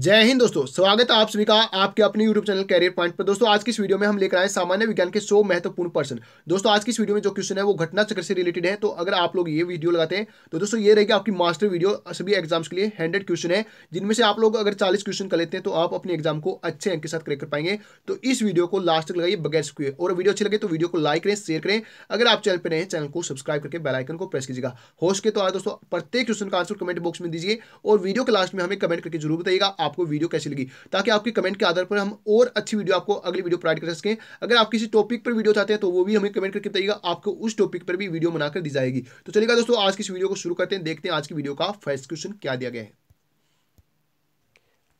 जय हिंद दोस्तों स्वागत है आप सभी का आपके अपने YouTube चैनल कैरियर पॉइंट पर दोस्तों आज की इस वीडियो में हम लेकर आए सामान्य विज्ञान के सौ महत्वपूर्ण पर्सन दोस्तों आज की इस वीडियो में जो क्वेश्चन है वो घटना चक्र से रिलेटेड है तो अगर आप लोग ये वीडियो लगाते हैं तो दोस्तों ये रहेगी आपकी मास्टर वीडियो सभी एग्जाम्स के लिए हंड्रेड क्वेश्चन है जिनमें से आप लोग अगर चालीस क्वेश्चन कर लेते हैं तो आप अपने एग्जाम को अच्छे अंक के साथ क्रेक कर पाएंगे तो इस वीडियो को लास्ट तक लगाइए बगैर स्क्वे और वीडियो अच्छी लगे तो वीडियो को लाइक करें शेयर करें अगर आप चैनल पर रहे चैनल को सब्सक्राइब करके बेलाइकन को प्रेस कीजिएगा होश के तो आज दोस्तों प्रत्येक क्वेश्चन का आंसर कमेंट बॉक्स में दीजिए और वीडियो के लास्ट में हमें कमेंट करके जरूर बताइएगा आपको वीडियो कैसी लगी ताकि आपके कमेंट के आधार पर हम और अच्छी वीडियो आपको अगली वीडियो प्रोवाइड कर सकें अगर आप किसी टॉपिक पर वीडियो चाहते हैं तो वो भी हमें कमेंट करके बताइएगा आपको उस टॉपिक पर भी वीडियो बनाकर दी जाएगी तो चलेगा दोस्तों आज की इस वीडियो को शुरू करते हैं देखते हैं आज की वीडियो का फर्स्ट क्वेश्चन क्या दिया गया है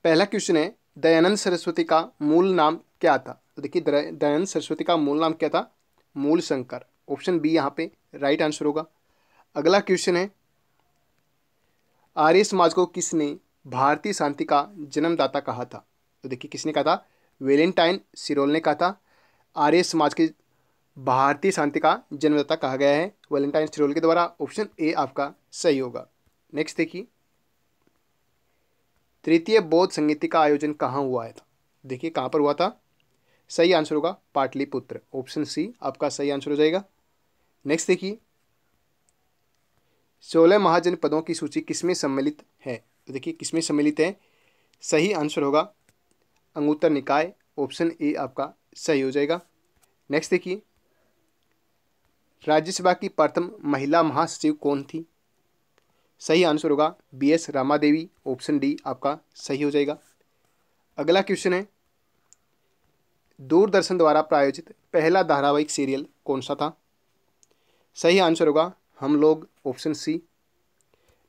पहला क्वेश्चन है दयानंद सरस्वती का मूल नाम क्या था तो देखिए दयानंद सरस्वती का मूल नाम क्या था मूल शंकर ऑप्शन बी यहाँ पे राइट आंसर होगा अगला क्वेश्चन है आर्य समाज को किसने भारतीय शांति का जन्मदाता कहा था तो देखिए किसने कहा था वेलेंटाइन सिरोल ने कहा था आर्य समाज के भारतीय शांति का जन्मदाता कहा गया है वेलेंटाइन सिरोल के द्वारा ऑप्शन ए आपका सही होगा नेक्स्ट देखिए तृतीय बौद्ध संगीति का आयोजन कहाँ हुआ है देखिए कहाँ पर हुआ था सही आंसर होगा पाटलिपुत्र ऑप्शन सी आपका सही आंसर हो जाएगा नेक्स्ट देखिए सोलह महाजनपदों की सूची किसमें सम्मिलित है देखिए किसमें सम्मिलित है सही आंसर होगा अंगुत्तर निकाय ऑप्शन ए आपका सही हो जाएगा नेक्स्ट देखिए राज्यसभा की प्रथम महिला महासचिव कौन थी सही आंसर होगा B S Rama Devi option D आपका सही हो जाएगा अगला क्वेश्चन है दूरदर्शन द्वारा प्रायोजित पहला धारावाहिक सीरियल कौन सा था सही आंसर होगा हम लोग ऑप्शन सी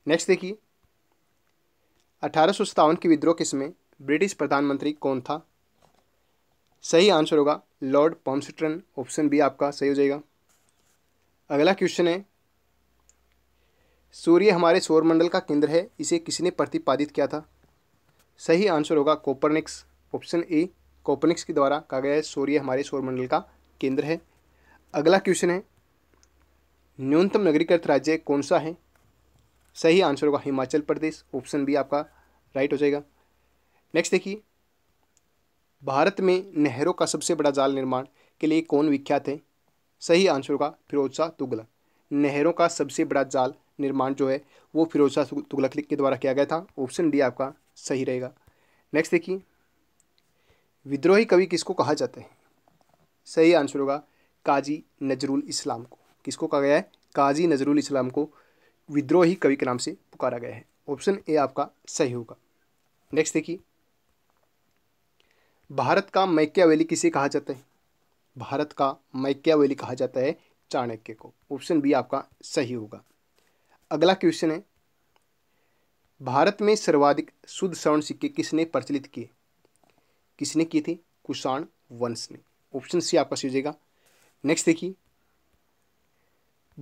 नेक्स्ट देखिए अठारह के विद्रोह के में ब्रिटिश प्रधानमंत्री कौन था सही आंसर होगा लॉर्ड पॉम्सटन ऑप्शन बी आपका सही हो जाएगा अगला क्वेश्चन है सूर्य हमारे सौरमंडल का केंद्र है इसे किसने प्रतिपादित किया था सही आंसर होगा कोपरनिक्स ऑप्शन ए कोपरनिक्स के द्वारा कहा गया है सूर्य हमारे सौरमंडल का केंद्र है अगला क्वेश्चन है न्यूनतम नगरीकृत राज्य कौन सा है सही आंसर होगा हिमाचल प्रदेश ऑप्शन बी आपका राइट हो जाएगा नेक्स्ट देखिए भारत में नहरों का सबसे बड़ा जाल निर्माण के लिए कौन विख्यात है सही आंसर होगा फिरोज शाह तुगलक नहरों का सबसे बड़ा जाल निर्माण जो है वो फिरोज शाह तुगलक के द्वारा किया गया था ऑप्शन डी आपका सही रहेगा नेक्स्ट देखिए विद्रोही कवि किसको कहा जाता है सही आंसर होगा काजी नजरुल इस्लाम को किसको कहा गया है काजी नजरुल इस्लाम को विद्रोही कवि के नाम से पुकारा गया है ऑप्शन ए आपका सही होगा नेक्स्ट देखिए भारत का मैक्यावेली किसे कहा जाता है भारत का मैक्यावेली कहा जाता है चाणक्य को ऑप्शन बी आपका सही होगा अगला क्वेश्चन है भारत में सर्वाधिक शुद्ध स्वर्ण सिक्के किसने प्रचलित किए किसने किए थे कुषाण वंश ने ऑप्शन सी आपका सही जाएगा नेक्स्ट देखिए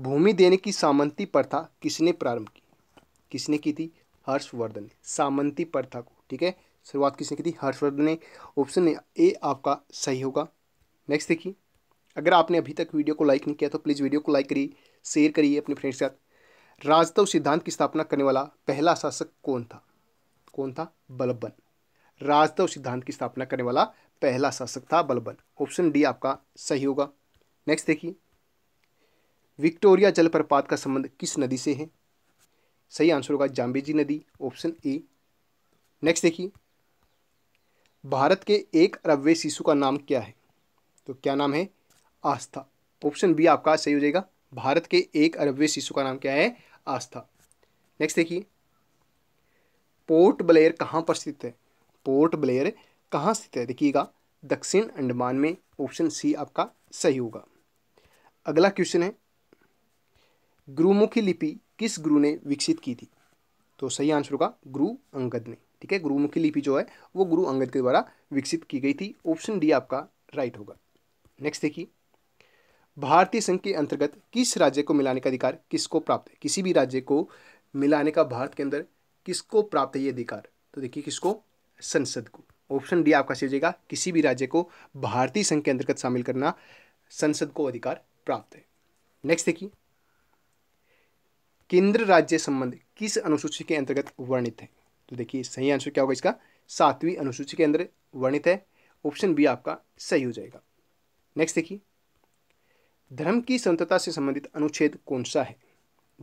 भूमि देने की सामंती प्रथा किसने प्रारंभ की किसने की थी हर्षवर्धन सामंती प्रथा को ठीक है शुरुआत किसने की थी हर्षवर्धन ने ऑप्शन ए आपका सही होगा नेक्स्ट देखिए अगर आपने अभी तक वीडियो को लाइक नहीं किया तो प्लीज़ वीडियो को लाइक करिए शेयर करिए अपने फ्रेंड्स के साथ राजतव सिद्धांत की स्थापना करने वाला पहला शासक कौन था कौन था बलबन राजतव सिद्धांत की स्थापना करने वाला पहला शासक था बलबन ऑप्शन डी आपका सही होगा नेक्स्ट देखिए विक्टोरिया जलप्रपात का संबंध किस नदी से है सही आंसर होगा जाम्बेजी नदी ऑप्शन ए नेक्स्ट देखिए भारत के एक अरबवे शिशु का नाम क्या है तो क्या नाम है आस्था ऑप्शन बी आपका सही हो जाएगा भारत के एक अरबवे शिशु का नाम क्या है आस्था नेक्स्ट देखिए पोर्ट ब्लेयर कहाँ पर स्थित है पोर्ट ब्लेयर कहाँ स्थित है देखिएगा दक्षिण अंडमान में ऑप्शन सी आपका सही होगा अगला क्वेश्चन है गुरुमुखी लिपि किस गुरु ने विकसित की थी तो सही आंसर होगा गुरु अंगद ने ठीक है गुरुमुखी लिपि जो है वो गुरु अंगद के द्वारा विकसित की गई थी ऑप्शन डी आपका राइट होगा नेक्स्ट देखिए भारतीय संघ के अंतर्गत किस राज्य को मिलाने का अधिकार किसको प्राप्त है किसी भी राज्य को मिलाने का भारत के अंदर किसको प्राप्त है ये अधिकार तो देखिए किसको संसद को ऑप्शन डी आपका सही जाएगा किसी भी राज्य को भारतीय संघ के अंतर्गत शामिल करना संसद को अधिकार प्राप्त है नेक्स्ट देखिए केंद्र राज्य संबंध किस अनुसूची के अंतर्गत वर्णित है तो देखिए सही आंसर क्या होगा इसका सातवीं अनुसूची के अंदर वर्णित है ऑप्शन बी आपका सही हो जाएगा नेक्स्ट देखिए धर्म की स्वतंत्रता से संबंधित अनुच्छेद कौन सा है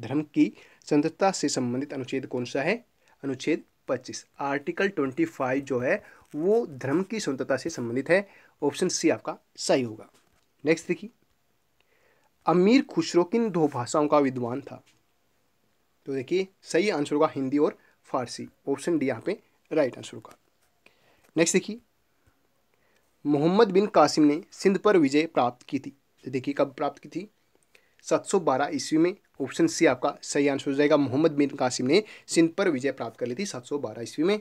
धर्म की स्वतंत्रता से संबंधित अनुच्छेद कौन सा है अनुच्छेद 25 आर्टिकल 25 जो है वो धर्म की स्वतंत्रता से संबंधित है ऑप्शन सी आपका सही होगा नेक्स्ट देखिए अमीर खुसरो किन दो भाषाओं का विद्वान था तो देखिए सही आंसर होगा हिंदी और फारसी ऑप्शन डी यहाँ पे राइट आंसर होगा नेक्स्ट देखिए मोहम्मद बिन कासिम ने सिंध पर विजय प्राप्त की थी तो देखिए कब प्राप्त की थी 712 ईस्वी में ऑप्शन सी आपका सही आंसर हो जाएगा मोहम्मद बिन कासिम ने सिंध पर विजय प्राप्त कर ली थी 712 ईस्वी में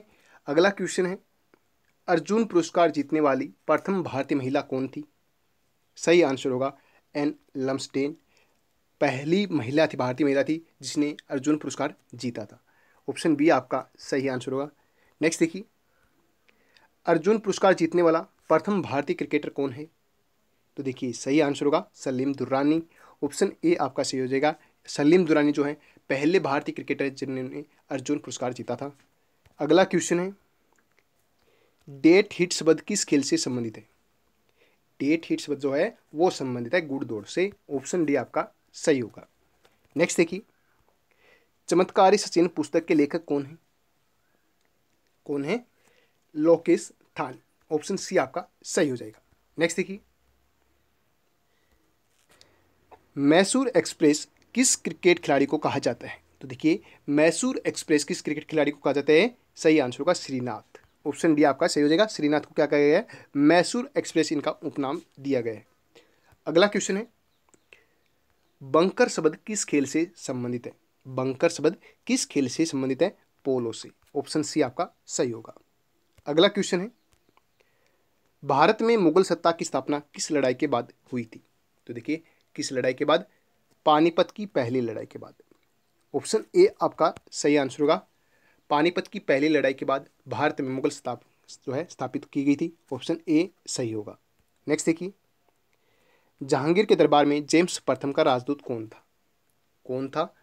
अगला क्वेश्चन है अर्जुन पुरस्कार जीतने वाली प्रथम भारतीय महिला कौन थी सही आंसर होगा एन लम्सडेन पहली महिला थी भारतीय महिला थी जिसने अर्जुन पुरस्कार जीता था ऑप्शन बी आपका सही आंसर होगा नेक्स्ट देखिए अर्जुन पुरस्कार जीतने वाला प्रथम भारतीय क्रिकेटर कौन है तो देखिए सही आंसर होगा सलीम दुर्रानी ऑप्शन ए आपका सही हो जाएगा सलीम दुरानी जो है पहले भारतीय क्रिकेटर जिन्होंने अर्जुन पुरस्कार जीता था अगला क्वेश्चन है डेट हिट शब्द किस खेल से संबंधित है डेट हिट शब्द जो है वो संबंधित है गुड़ दौड़ से ऑप्शन डी आपका सही होगा नेक्स्ट देखिए चमत्कारी सचिन पुस्तक के लेखक कौन है कौन है लोकेश थान ऑप्शन सी आपका सही हो जाएगा नेक्स्ट देखिए मैसूर एक्सप्रेस किस क्रिकेट खिलाड़ी को कहा जाता है तो देखिए मैसूर एक्सप्रेस किस क्रिकेट खिलाड़ी को कहा जाता है सही आंसर होगा श्रीनाथ ऑप्शन डी आपका सही हो जाएगा श्रीनाथ को क्या कहा गया है मैसूर एक्सप्रेस इनका उपनाम दिया गया है अगला क्वेश्चन है बंकर शब्द किस खेल से संबंधित है बंकर शब्द किस खेल से संबंधित है पोलो से ऑप्शन सी आपका सही होगा अगला क्वेश्चन है भारत में मुगल सत्ता की स्थापना किस लड़ाई के बाद हुई थी तो देखिए किस लड़ाई के बाद पानीपत की पहली लड़ाई के बाद ऑप्शन ए आपका सही आंसर होगा पानीपत की पहली लड़ाई के बाद भारत में मुगल स्थाप जो है स्थापित की गई थी ऑप्शन ए सही होगा नेक्स्ट देखिए जहांगीर के दरबार में जेम्स प्रथम का राजदूत कौन था कौन था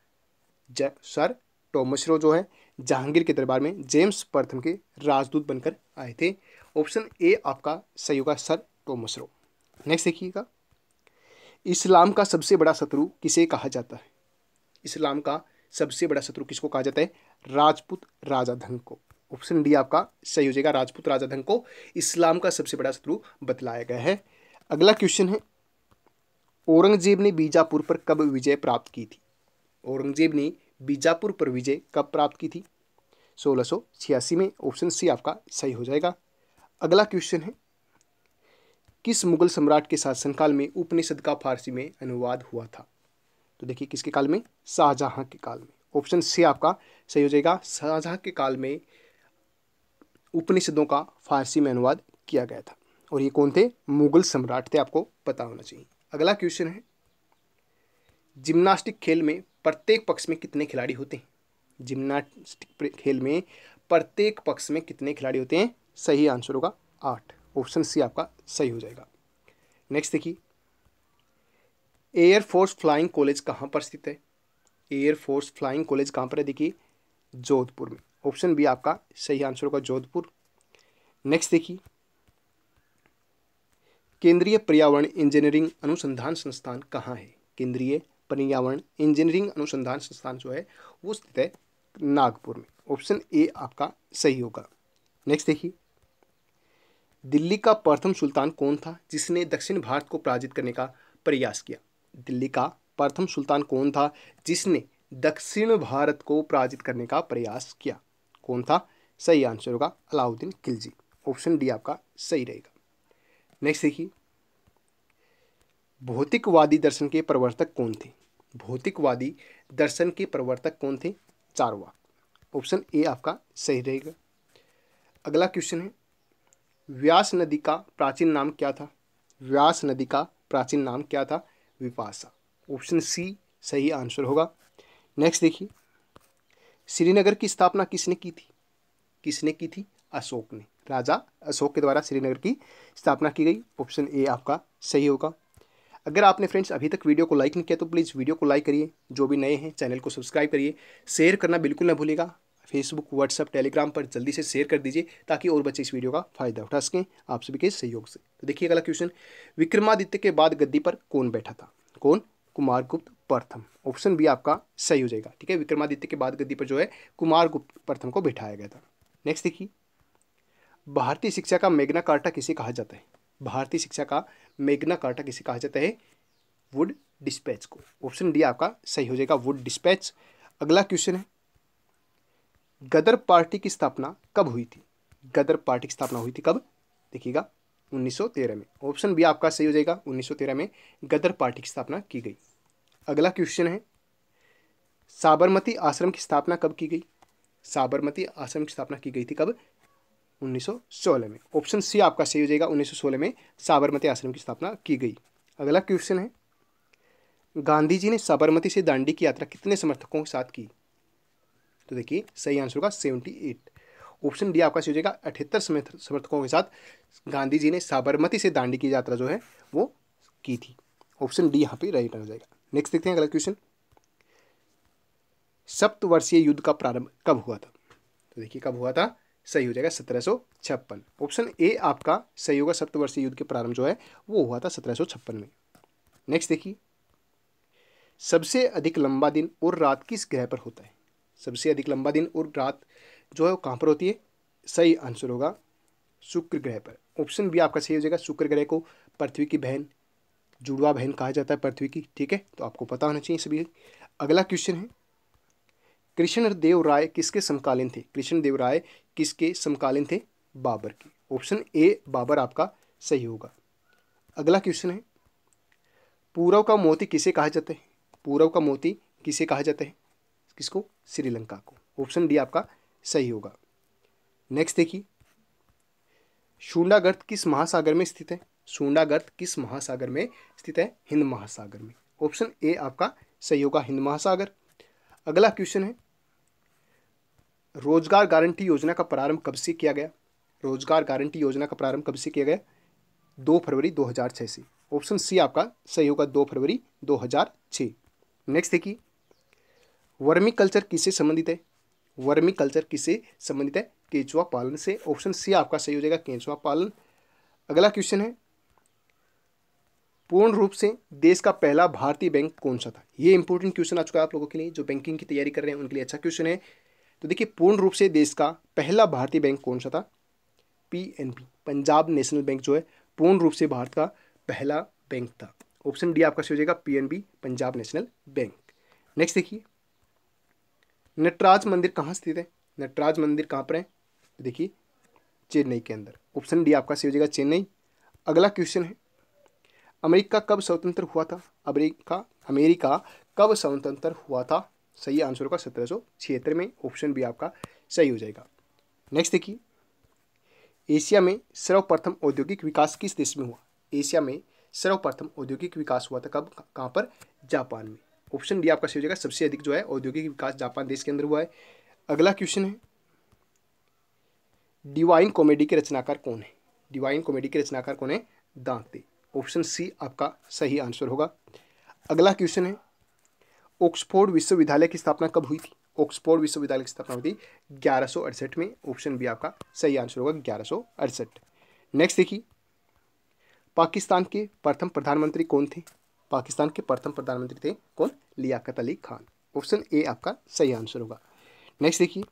ज सर टॉमस रो जो है जहांगीर के दरबार में जेम्स प्रथम के राजदूत बनकर आए थे ऑप्शन ए आपका सही होगा सर टॉमस रो नेक्स्ट देखिएगा इस्लाम का सबसे बड़ा शत्रु किसे कहा जाता है इस्लाम का सबसे बड़ा शत्रु किसको कहा जाता है राजपूत राजा धन को ऑप्शन डी आपका सही हो जाएगा राजपूत राजा धन को इस्लाम का सबसे बड़ा शत्रु बतलाया गया है अगला क्वेश्चन है औरंगजेब ने बीजापुर पर कब विजय प्राप्त की थी औरंगजेब ने बीजापुर पर विजय कब प्राप्त की थी सोलह में ऑप्शन सी आपका सही हो जाएगा अगला क्वेश्चन है किस मुगल सम्राट के शासनकाल में उपनिषद का फारसी में अनुवाद हुआ था तो देखिए किसके काल में शाहजहां के काल में ऑप्शन सी आपका सही हो जाएगा शाहजहां के काल में उपनिषदों का फारसी में अनुवाद किया गया था और ये कौन थे मुगल सम्राट थे आपको पता होना चाहिए अगला क्वेश्चन है जिम्नास्टिक खेल में प्रत्येक पक्ष में कितने खिलाड़ी होते हैं जिम्नास्टिक खेल में प्रत्येक पक्ष में कितने खिलाड़ी होते हैं सही आंसर होगा आठ ऑप्शन सी आपका सही हो जाएगा नेक्स्ट देखिए एयरफोर्स फ्लाइंग कॉलेज कहाँ पर स्थित है एयरफोर्स फ्लाइंग कॉलेज कहाँ पर है देखिए जोधपुर में ऑप्शन बी आपका सही आंसर होगा जोधपुर नेक्स्ट देखिए केंद्रीय पर्यावरण इंजीनियरिंग अनुसंधान संस्थान कहाँ है केंद्रीय पर्यावरण इंजीनियरिंग अनुसंधान संस्थान जो है वो स्थित है नागपुर में ऑप्शन ए आपका सही होगा नेक्स्ट देखिए दिल्ली का प्रथम सुल्तान कौन था जिसने दक्षिण भारत को पराजित करने का प्रयास किया दिल्ली का प्रथम सुल्तान कौन था जिसने दक्षिण भारत को पराजित करने का प्रयास किया कौन था सही आंसर होगा अलाउद्दीन खिलजी ऑप्शन डी आपका सही रहेगा नेक्स्ट देखिए भौतिकवादी दर्शन के प्रवर्तक कौन थे भौतिकवादी दर्शन के प्रवर्तक कौन थे चारवा ऑप्शन ए आपका सही रहेगा अगला क्वेश्चन है व्यास नदी का प्राचीन नाम क्या था व्यास नदी का प्राचीन नाम क्या था विपाशा ऑप्शन सी सही आंसर होगा नेक्स्ट देखिए श्रीनगर की स्थापना किसने की थी किसने की थी अशोक ने राजा अशोक के द्वारा श्रीनगर की स्थापना की गई ऑप्शन ए आपका सही होगा अगर आपने फ्रेंड्स अभी तक वीडियो को लाइक नहीं किया तो प्लीज़ वीडियो को लाइक करिए जो भी नए हैं चैनल को सब्सक्राइब करिए शेयर करना बिल्कुल ना भूलेगा फेसबुक व्हाट्सअप टेलीग्राम पर जल्दी से शेयर कर दीजिए ताकि और बच्चे इस वीडियो का फायदा उठा सकें आप सभी के सहयोग से तो देखिए अगला क्वेश्चन विक्रमादित्य के बाद गद्दी पर कौन बैठा था कौन कुमार गुप्त प्रथम ऑप्शन बी आपका सही हो जाएगा ठीक है विक्रमादित्य के बाद गद्दी पर जो है कुमार गुप्त प्रथम को बैठाया गया था नेक्स्ट देखिए भारतीय शिक्षा का मेघना कार्टा किसे कहा जाता है भारतीय शिक्षा का मेघना कार्टा किसे कहा जाता है वुड डिस्पैच को ऑप्शन डी आपका सही हो जाएगा वुड डिस्पैच अगला क्वेश्चन है गदर पार्टी की स्थापना कब हुई थी गदर पार्टी की स्थापना हुई थी कब देखिएगा 1913 में ऑप्शन बी आपका सही हो जाएगा 1913 में गदर पार्टी की स्थापना की गई अगला क्वेश्चन है साबरमती आश्रम की स्थापना कब की गई साबरमती आश्रम की स्थापना की गई थी कब 1916 में ऑप्शन सी आपका सही हो जाएगा 1916 में साबरमती आश्रम की स्थापना की गई अगला क्वेश्चन है गांधी जी ने साबरमती से दांडी की यात्रा कितने समर्थकों के साथ की तो देखिए सही आंसर होगा सेवेंटी एट ऑप्शन डी आपका सही हो जाएगा अठहत्तर समर्थकों के साथ गांधी जी ने साबरमती से दांडी की यात्रा जो है वो की थी ऑप्शन डी यहाँ पे राइट हो जाएगा नेक्स्ट देखते हैं अगला क्वेश्चन सप्तवर्षीय युद्ध का प्रारंभ कब हुआ था तो देखिए कब हुआ था सही हो जाएगा सत्रह सौ छप्पन ऑप्शन ए आपका सही होगा सप्तवर्षीय युद्ध के प्रारंभ जो है वो हुआ था सत्रह सौ छप्पन में नेक्स्ट देखिए सबसे अधिक लंबा दिन और रात किस ग्रह पर होता है सबसे अधिक लंबा दिन और रात जो है वो कहाँ पर होती है सही आंसर होगा शुक्र ग्रह पर ऑप्शन बी आपका सही हो जाएगा शुक्र ग्रह को पृथ्वी की बहन जुड़वा बहन कहा जाता है पृथ्वी की ठीक है तो आपको पता होना चाहिए सभी अगला क्वेश्चन है कृष्णदेव राय किसके समकालीन थे कृष्णदेव राय किसके समकालीन थे बाबर के ऑप्शन ए बाबर आपका सही होगा अगला क्वेश्चन है पूरव का मोती किसे कहा जाता है पूरव का मोती किसे कहा जाता है किसको श्रीलंका को ऑप्शन डी आपका सही होगा नेक्स्ट देखिए शूंडा किस महासागर में स्थित है शूंडा किस महासागर में स्थित है हिंद महासागर में ऑप्शन ए आपका सही होगा हिंद महासागर अगला क्वेश्चन है रोजगार गारंटी योजना का प्रारंभ कब से किया गया रोजगार गारंटी योजना का प्रारंभ कब से किया गया दो फरवरी 2006 से ऑप्शन सी आपका सही होगा दो फरवरी 2006 नेक्स्ट देखिए वर्मी कल्चर किससे संबंधित है वर्मी कल्चर किससे संबंधित है केचुआ पालन से ऑप्शन सी आपका सही हो जाएगा केचुआ पालन अगला क्वेश्चन है पूर्ण रूप से देश का पहला भारतीय बैंक कौन सा था ये इंपॉर्टेंट क्वेश्चन आ चुका है आप लोगों के लिए जो बैंकिंग की तैयारी कर रहे हैं उनके लिए अच्छा क्वेश्चन है तो देखिए पूर्ण रूप से देश का पहला भारतीय बैंक कौन सा था पीएनबी पंजाब नेशनल बैंक जो है पूर्ण रूप से भारत का पहला बैंक था ऑप्शन डी आपका सही हो जाएगा PNB Punjab National Bank next देखिए नटराज मंदिर कहाँ स्थित है नटराज मंदिर कहाँ पर है तो देखिए चेन्नई के अंदर ऑप्शन डी आपका सही हो जाएगा चेन्नई अगला क्वेश्चन है अमेरिका कब स्वतंत्र हुआ था अमेरिका अमेरिका कब स्वतंत्र हुआ था सही आंसर होगा सत्रह सौ छिहत्तर में ऑप्शन बी आपका सही हो जाएगा नेक्स्ट देखिए एशिया में सर्वप्रथम औद्योगिक विकास किस देश में हुआ एशिया में सर्वप्रथम औद्योगिक विकास हुआ था कब कहाँ पर जापान में ऑप्शन डी आपका सही हो जाएगा सबसे अधिक जो है औद्योगिक विकास जापान देश के अंदर हुआ है अगला क्वेश्चन है डिवाइन कॉमेडी के रचनाकार कौन है डिवाइन कॉमेडी के रचनाकार कौन है दांते ऑप्शन सी आपका सही आंसर होगा अगला क्वेश्चन है ऑक्सफोर्ड विश्वविद्यालय की स्थापना कब हुई थी ऑक्सफोर्ड विश्वविद्यालय की स्थापना हुई थी ग्यारह में ऑप्शन बी आपका सही आंसर होगा ग्यारह नेक्स्ट देखिए पाकिस्तान के प्रथम प्रधानमंत्री कौन थे पाकिस्तान के प्रथम प्रधानमंत्री थे कौन लियाकत अली खान ऑप्शन ए आपका सही आंसर होगा नेक्स्ट देखिए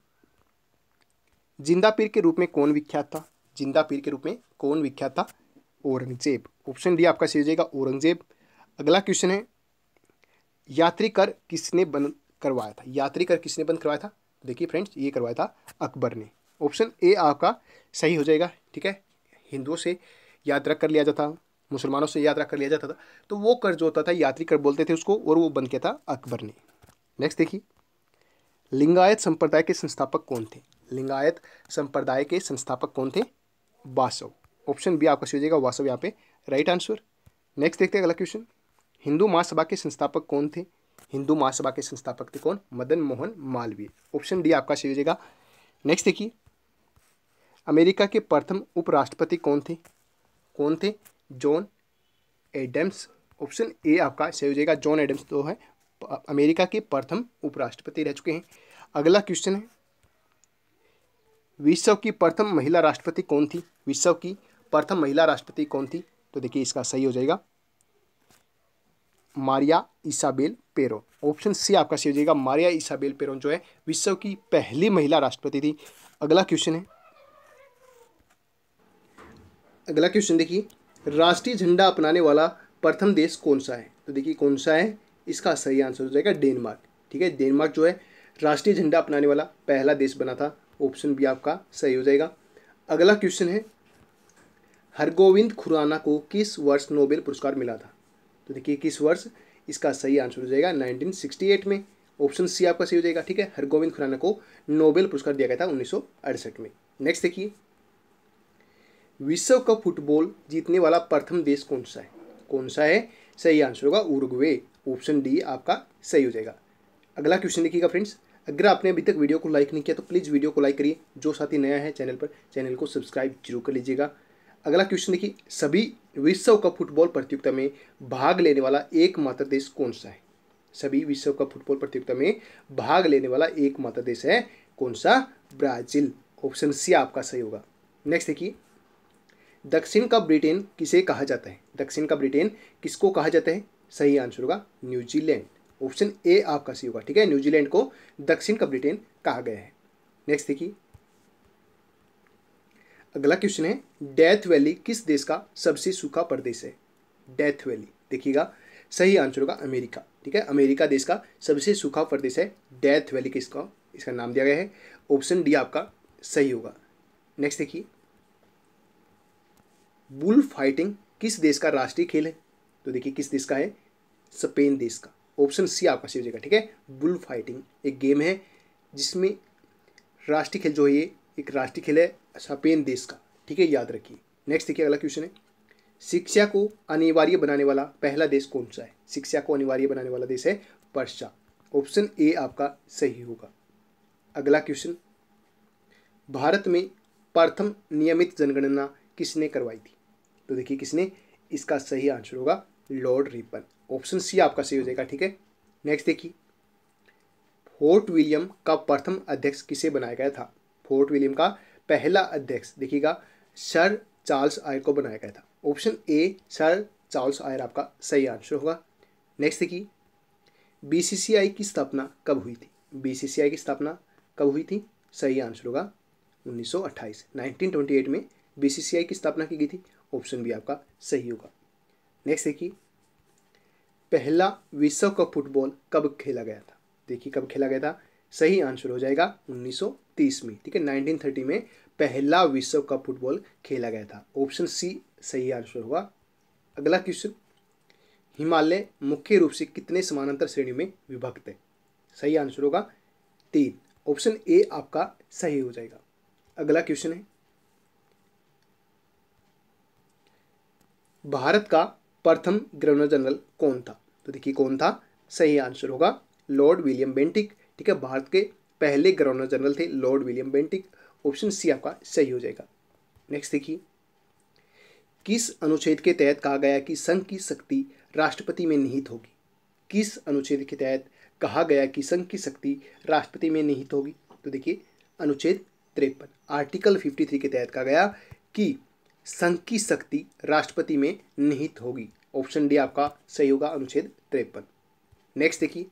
जिंदा पीर के रूप में कौन विख्यात था जिंदा पीर के रूप में कौन विख्यात था औरंगजेब ऑप्शन डी आपका सही हो जाएगा औरंगजेब अगला क्वेश्चन है यात्री कर किसने बंद करवाया था यात्री कर किसने बंद करवाया था देखिए फ्रेंड्स ये करवाया था अकबर ने ऑप्शन ए आपका सही हो जाएगा ठीक है हिंदुओं से यात्रा कर लिया जाता मुसलमानों से यात्रा कर लिया जाता था तो वो कर जो होता था यात्री कर बोलते थे उसको और वो बंद किया था अकबर ने नेक्स्ट देखिए लिंगायत संप्रदाय के संस्थापक कौन थे लिंगायत संप्रदाय के संस्थापक कौन थे वासव ऑप्शन बी आपका सही हो जाएगा वासव यहाँ पे राइट आंसर नेक्स्ट देखते हैं अगला क्वेश्चन हिंदू महासभा के संस्थापक कौन थे हिंदू महासभा के संस्थापक थे कौन मदन मोहन मालवीय ऑप्शन डी आपका सही हो जाएगा नेक्स्ट देखिए अमेरिका के प्रथम उपराष्ट्रपति कौन थे कौन थे जॉन एडम्स ऑप्शन ए आपका सही हो जाएगा जॉन एडम्स तो है अमेरिका के प्रथम उपराष्ट्रपति रह चुके हैं अगला क्वेश्चन है विश्व की प्रथम महिला राष्ट्रपति कौन थी विश्व की प्रथम महिला राष्ट्रपति कौन थी तो देखिए इसका सही हो जाएगा Maria Isabel Peron option C आपका सही हो जाएगा मारिया इसाबेल पेरोन जो है विश्व की पहली महिला राष्ट्रपति थी अगला क्वेश्चन है अगला क्वेश्चन देखिए राष्ट्रीय झंडा अपनाने वाला प्रथम देश कौन सा है तो देखिए कौन सा है इसका सही आंसर हो जाएगा डेनमार्क ठीक है डेनमार्क जो है राष्ट्रीय झंडा अपनाने वाला पहला देश बना था ऑप्शन बी आपका सही हो जाएगा अगला क्वेश्चन है हरगोविंद खुराना को किस वर्ष नोबेल पुरस्कार मिला था तो देखिए किस वर्ष इसका सही आंसर हो जाएगा 1968 में ऑप्शन सी आपका सही हो जाएगा ठीक है हरगोविंद खुराना को नोबेल पुरस्कार दिया गया था उन्नीस में नेक्स्ट देखिए विश्व कप फुटबॉल जीतने वाला प्रथम देश कौन सा है कौन सा है सही आंसर होगा उर्गवे ऑप्शन डी आपका सही हो जाएगा अगला क्वेश्चन देखिएगा फ्रेंड्स अगर आपने अभी तक वीडियो को लाइक नहीं किया तो प्लीज़ वीडियो को लाइक करिए जो साथी नया है चैनल पर चैनल को सब्सक्राइब जरूर कर लीजिएगा अगला क्वेश्चन देखिए सभी विश्व कप फुटबॉल प्रतियोगिता में भाग लेने वाला एकमात्र देश कौन सा है सभी विश्व कप फुटबॉल प्रतियोगिता में भाग लेने वाला एकमात्र देश है कौन सा ब्राजील ऑप्शन सी आपका सही होगा नेक्स्ट देखिए दक्षिण का ब्रिटेन किसे कहा जाता है दक्षिण का ब्रिटेन किसको कहा जाता है सही आंसर होगा न्यूजीलैंड ऑप्शन ए आपका सही होगा ठीक है न्यूजीलैंड को दक्षिण का ब्रिटेन कहा गया है नेक्स्ट देखिए अगला क्वेश्चन है डेथ वैली किस देश का सबसे सूखा प्रदेश है डेथ वैली देखिएगा सही आंसर होगा अमेरिका ठीक है अमेरिका देश का सबसे सूखा प्रदेश है डेथ वैली किसका इसका नाम दिया गया है ऑप्शन डी आपका सही होगा नेक्स्ट देखिए बुल फाइटिंग किस देश का राष्ट्रीय खेल है तो देखिए किस देश का है स्पेन देश का ऑप्शन सी आपका सही हो जाएगा ठीक है बुल फाइटिंग एक गेम है जिसमें राष्ट्रीय खेल जो है ये एक राष्ट्रीय खेल है स्पेन अच्छा, देश का ठीक है याद रखिए नेक्स्ट देखिए अगला क्वेश्चन है शिक्षा को अनिवार्य बनाने वाला पहला देश कौन सा है शिक्षा को अनिवार्य बनाने वाला देश है पर्चा ऑप्शन ए आपका सही होगा अगला क्वेश्चन भारत में प्रथम नियमित जनगणना किसने करवाई थी तो देखिए किसने इसका सही आंसर होगा लॉर्ड रिपन ऑप्शन सी आपका सही हो जाएगा ठीक है नेक्स्ट देखिए फोर्ट विलियम का प्रथम अध्यक्ष किसे बनाया गया था फोर्ट विलियम का पहला अध्यक्ष देखिएगा सर चार्ल्स आयर को बनाया गया था option A Sir Charles Eyre आपका सही आंसर होगा नेक्स्ट देखिए बीसीसीआई की स्थापना कब हुई थी बीसीसीआई की स्थापना कब हुई थी सही आंसर होगा 1928 1928 में बीसीसीआई की स्थापना की गई थी ऑप्शन भी आपका सही होगा नेक्स्ट देखिए पहला विश्व कप फुटबॉल कब खेला गया था देखिए कब खेला गया था सही आंसर हो जाएगा उन्नीस 1930 में ठीक है 1930 में पहला विश्व कप फुटबॉल खेला गया था ऑप्शन सी सही आंसर होगा अगला क्वेश्चन हिमालय मुख्य रूप से कितने समानांतर श्रेणी में विभक्त है सही आंसर होगा तीन ऑप्शन ए आपका सही हो जाएगा अगला क्वेश्चन है भारत का प्रथम गवर्नर जनरल कौन था तो देखिए कौन था सही आंसर होगा लॉर्ड विलियम बेंटिक ठीक है भारत के पहले गवर्नर जनरल थे Lord William Bentinck option C आपका सही हो जाएगा नेक्स्ट देखिए किस अनुच्छेद के तहत कहा गया कि संघ की शक्ति राष्ट्रपति में निहित होगी किस अनुच्छेद के तहत कहा गया कि संघ की शक्ति राष्ट्रपति में निहित होगी तो देखिए अनुच्छेद तिरपन आर्टिकल फिफ्टी थ्री के तहत कहा गया कि संघ की शक्ति राष्ट्रपति में निहित होगी ऑप्शन डी आपका सही होगा अनुच्छेद तिरपन नेक्स्ट देखिए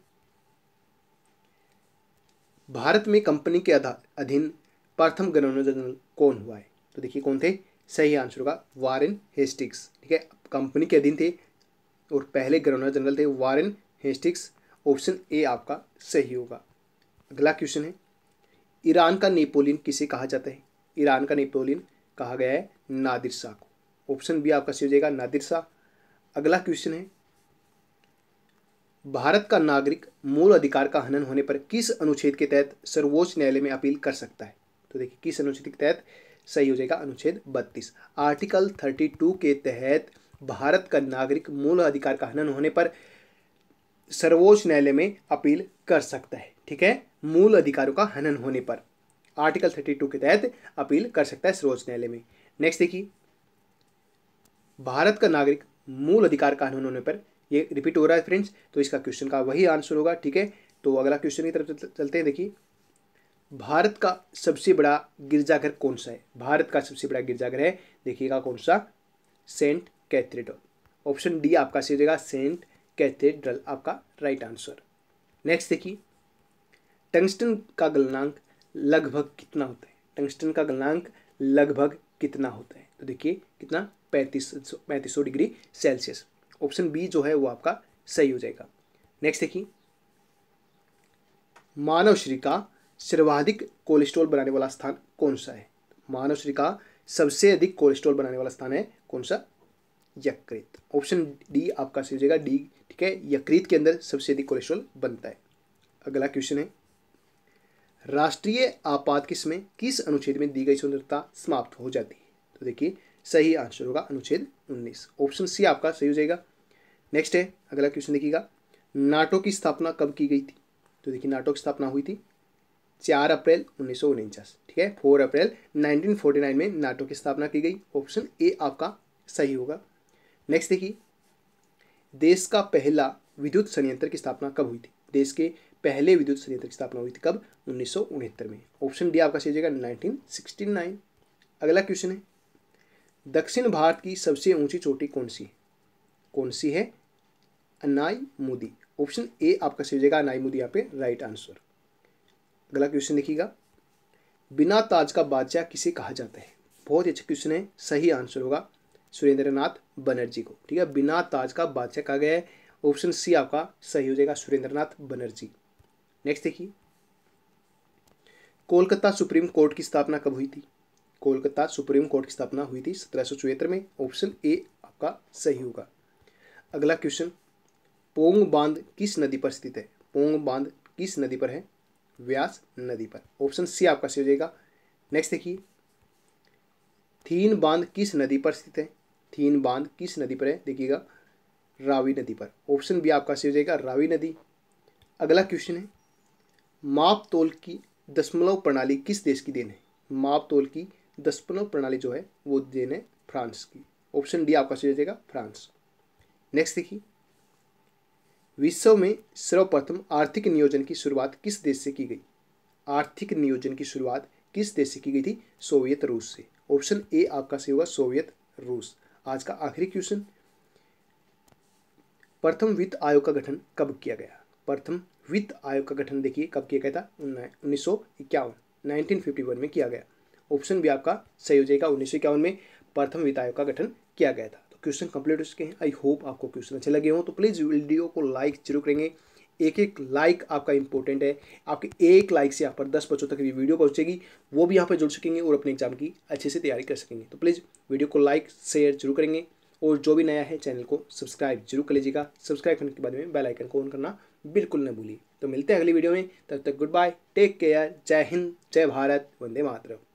भारत में कंपनी के अधीन प्रथम गवर्नर जनरल कौन हुआ है तो देखिए कौन थे सही आंसर होगा वारेन हेस्टिक्स ठीक है कंपनी के अधीन थे और पहले गवर्नर जनरल थे वारेन हेस्टिक्स ऑप्शन ए आपका सही होगा अगला क्वेश्चन है ईरान का नेपोलियन किसे कहा जाता है ईरान का नेपोलियन कहा गया है नादिर शाह को ऑप्शन बी आपका सही हो जाएगा नादिर शाह अगला क्वेश्चन है भारत का नागरिक मूल अधिकार का हनन होने पर किस अनुच्छेद के तहत सर्वोच्च न्यायालय में अपील कर सकता है तो देखिए किस अनुच्छेद के तहत सही हो जाएगा अनुच्छेद 32 आर्टिकल 32 के तहत भारत का नागरिक मूल अधिकार का हनन होने पर सर्वोच्च न्यायालय में अपील कर सकता है ठीक है मूल अधिकारों का हनन होने पर आर्टिकल 32 के तहत अपील कर सकता है सर्वोच्च न्यायालय में नेक्स्ट देखिए भारत का नागरिक मूल अधिकार का हनन होने पर ये रिपीट हो रहा है फ्रेंड्स तो इसका क्वेश्चन का वही आंसर होगा ठीक है तो अगला क्वेश्चन की तरफ चलते हैं देखिए भारत का सबसे बड़ा गिरजाघर कौन सा है भारत का सबसे बड़ा गिरजाघर है देखिएगा कौन सा सेंट कैथेड्रल ऑप्शन डी आपका सही रहेगा सेंट कैथेड्रल आपका राइट आंसर नेक्स्ट देखिए टंगस्टन का गलनांक लगभग कितना होता है टंगस्टन का गलनांक लगभग कितना होता है तो देखिए कितना पैंतीस पैंतीस डिग्री सेल्सियस ऑप्शन बी जो है वो आपका सही हो जाएगा नेक्स्ट देखिए मानव शरीर का सर्वाधिक कोलेस्ट्रॉल बनाने वाला स्थान कौन सा है मानव शरीर का सबसे अधिक कोलेस्ट्रॉल बनाने वाला स्थान है कौन सा यकृत ऑप्शन डी आपका सही हो जाएगा डी ठीक है यकृत के अंदर सबसे अधिक कोलेस्ट्रॉल बनता है अगला क्वेश्चन है राष्ट्रीय आपात किस में किस अनुच्छेद में दी गई स्वतंत्रता समाप्त हो जाती है तो देखिए सही आंसर होगा अनुच्छेद 19 ऑप्शन सी आपका सही हो जाएगा नेक्स्ट है अगला क्वेश्चन देखिएगा नाटो की स्थापना कब की गई थी तो देखिए नाटो की स्थापना हुई थी चार अप्रैल उन्नीस सौ उनचास ठीक है फोर अप्रैल 1949 में नाटो की स्थापना की गई ऑप्शन ए आपका सही होगा नेक्स्ट देखिए देश का पहला विद्युत संयंत्र की स्थापना कब हुई थी देश के पहले विद्युत संयंत्र की स्थापना हुई थी कब उन्नीस में ऑप्शन डी आपका सही जाएगा 1969 अगला क्वेश्चन है दक्षिण भारत की सबसे ऊंची चोटी कौन सी है कौन सी है अनाई मोदी ऑप्शन ए आपका सही हो जाएगा अनाई मोदी यहाँ पे राइट आंसर अगला क्वेश्चन देखिएगा बिना ताज का बादशाह किसे कहा जाता है बहुत अच्छा क्वेश्चन है सही आंसर होगा सुरेंद्र नाथ बनर्जी को ठीक है बिना ताज का बादशाह कहा गया है ऑप्शन सी आपका सही हो जाएगा सुरेंद्र नाथ बनर्जी नेक्स्ट देखिए कोलकाता सुप्रीम कोर्ट की स्थापना कब हुई थी कोलकाता सुप्रीम कोर्ट की स्थापना हुई थी सत्रह में ऑप्शन ए आपका सही होगा अगला क्वेश्चन पोंग बांध किस नदी पर स्थित है पोंग बांध किस नदी पर है व्यास नदी पर ऑप्शन सी आपका सही हो जाएगा नेक्स्ट देखिए थीन बांध किस नदी पर स्थित है थीन बांध किस नदी पर है देखिएगा रावी नदी पर ऑप्शन बी आपका सही हो जाएगा रावी नदी अगला क्वेश्चन है माप तोल की दशमलव प्रणाली किस देश की देन है माप तोल की दशमलव प्रणाली जो है वो देन है फ्रांस की ऑप्शन डी आपका सही हो जाएगा फ्रांस नेक्स्ट देखिए विश्व में सर्वप्रथम आर्थिक नियोजन की शुरुआत किस देश से की गई आर्थिक नियोजन की शुरुआत किस देश से की गई थी सोवियत रूस से ऑप्शन ए आपका सही होगा सोवियत रूस आज का आखिरी क्वेश्चन प्रथम वित्त आयोग का गठन कब किया गया प्रथम वित्त आयोग का गठन देखिए कब किया गया था उन्नीस सौ इक्यावन नाइनटीन फिफ्टी वन में किया गया ऑप्शन भी आपका सही हो जाएगा उन्नीस सौ इक्यावन में प्रथम वित्त आयोग का गठन किया गया था क्वेश्चन कंप्लीट हो चुके हैं आई होप आपको क्वेश्चन अच्छे लगे हों तो प्लीज़ वीडियो को लाइक जरूर करेंगे एक एक लाइक आपका इंपॉर्टेंट है आपके एक लाइक से यहाँ पर दस बच्चों तक ये वीडियो पहुँचेगी वो भी यहाँ पर जुड़ सकेंगे और अपने एग्जाम की अच्छे से तैयारी कर सकेंगे तो प्लीज़ वीडियो को लाइक शेयर जरूर करेंगे और जो भी नया है चैनल को सब्सक्राइब जरूर कर लीजिएगा सब्सक्राइब करने के बाद में बेल आइकन को ऑन करना बिल्कुल न भूलिए तो मिलते हैं अगली वीडियो में तब तक गुड बाय टेक केयर जय हिंद जय भारत वंदे मातरम